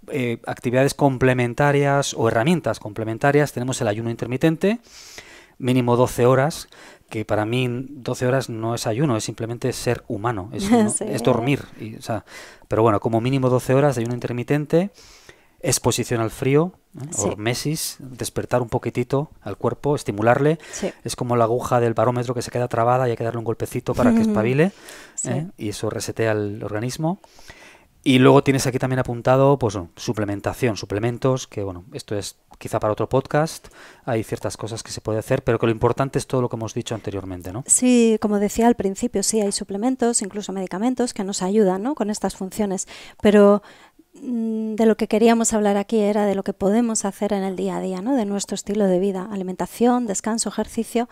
actividades complementarias o herramientas complementarias. Tenemos el ayuno intermitente, mínimo 12 horas, que para mí 12 horas no es ayuno, es simplemente ser humano, es, dormir. pero bueno, como mínimo 12 horas de ayuno intermitente, exposición al frío, o mesis, despertar un poquitito al cuerpo, estimularle. Es como la aguja del barómetro que se queda trabada y hay que darle un golpecito para que espabile ¿eh? y eso resetea el organismo. Y luego tienes aquí también apuntado pues, suplementación, suplementos, que bueno, esto es quizá para otro podcast, hay ciertas cosas que se puede hacer, pero que lo importante es todo lo que hemos dicho anteriormente, ¿no? Sí, como decía al principio, sí, hay suplementos, incluso medicamentos que nos ayudan ¿no? con estas funciones, pero mm, de lo que queríamos hablar aquí era de lo que podemos hacer en el día a día, ¿no? de nuestro estilo de vida, alimentación, descanso, ejercicio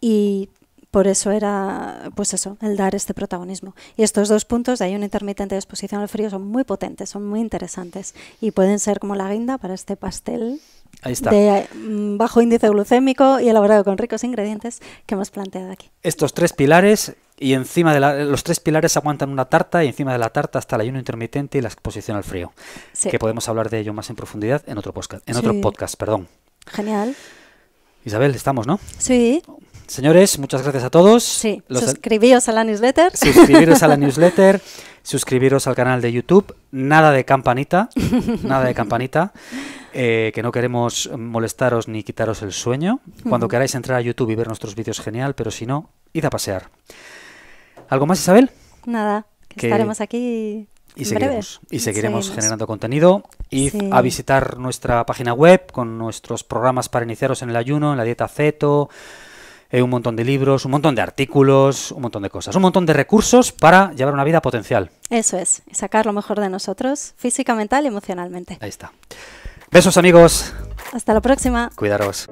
y por eso era, pues eso, el dar este protagonismo. Y estos dos puntos de un intermitente de exposición al frío son muy potentes, son muy interesantes y pueden ser como la guinda para este pastel Ahí está. de mm, bajo índice glucémico y elaborado con ricos ingredientes que hemos planteado aquí. Estos tres pilares y encima de los tres pilares aguantan una tarta y encima de la tarta está el ayuno intermitente y la exposición al frío, que podemos hablar de ello más en profundidad en otro podcast, en otro podcast, perdón. Genial. Isabel, estamos, ¿no? Sí. Señores, muchas gracias a todos. Sí, los suscribíos a la newsletter. Suscribiros a la newsletter, suscribiros al canal de YouTube, nada de campanita, nada de campanita. Eh, que no queremos molestaros ni quitaros el sueño. Cuando queráis entrar a YouTube y ver nuestros vídeos, genial, pero si no, id a pasear. ¿Algo más, Isabel? Nada, que, estaremos aquí y seguiremos, y seguiremos, generando contenido. Y a visitar nuestra página web con nuestros programas para iniciaros en el ayuno, en la dieta ceto, eh, un montón de libros, un montón de artículos, un montón de cosas, un montón de recursos para llevar una vida potencial. Eso es, y sacar lo mejor de nosotros, física, mental y emocionalmente. Ahí está. Besos amigos. Hasta la próxima. Cuidaros.